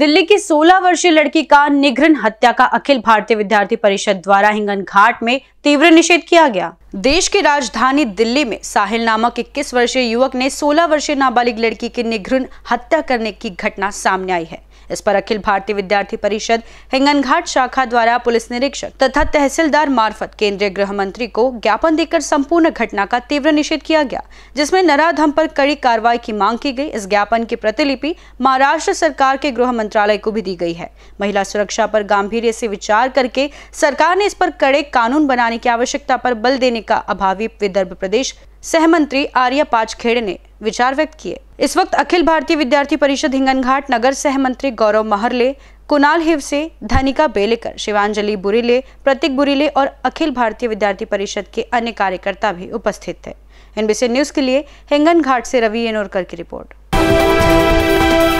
दिल्ली की 16 वर्षीय लड़की का निघ्न हत्या का अखिल भारतीय विद्यार्थी परिषद द्वारा हिंगन घाट में तीव्र निषेध किया गया देश की राजधानी दिल्ली में साहिल नामक इक्कीस वर्षीय युवक ने 16 वर्षीय नाबालिग लड़की की निघ्न हत्या करने की घटना सामने आई है इस पर अखिल भारतीय विद्यार्थी परिषद हिंगन घाट शाखा द्वारा पुलिस निरीक्षक तथा तहसीलदार मार्फत केंद्रीय गृह मंत्री को ज्ञापन देकर संपूर्ण घटना का तीव्र निषेध किया गया जिसमें नराधम पर कड़ी कार्रवाई की मांग की गई इस ज्ञापन की प्रतिलिपि महाराष्ट्र सरकार के गृह मंत्री मंत्रालय को भी दी गई है महिला सुरक्षा पर गांधीर्य से विचार करके सरकार ने इस पर कड़े कानून बनाने की आवश्यकता पर बल देने का अभावी विदर्भ प्रदेश सहमंत्री आर्या पाचखेड़े ने विचार व्यक्त किए इस वक्त अखिल भारतीय विद्यार्थी परिषद हिंगनघाट नगर सहमंत्री गौरव महरले कुणाल से धनिका बेलेकर शिवांजलि बुरीले प्रतीक बुरीले और अखिल भारतीय विद्यार्थी परिषद के अन्य कार्यकर्ता भी उपस्थित थे एनबीसी न्यूज के लिए हिंगन घाट से रवि एनोरकर की रिपोर्ट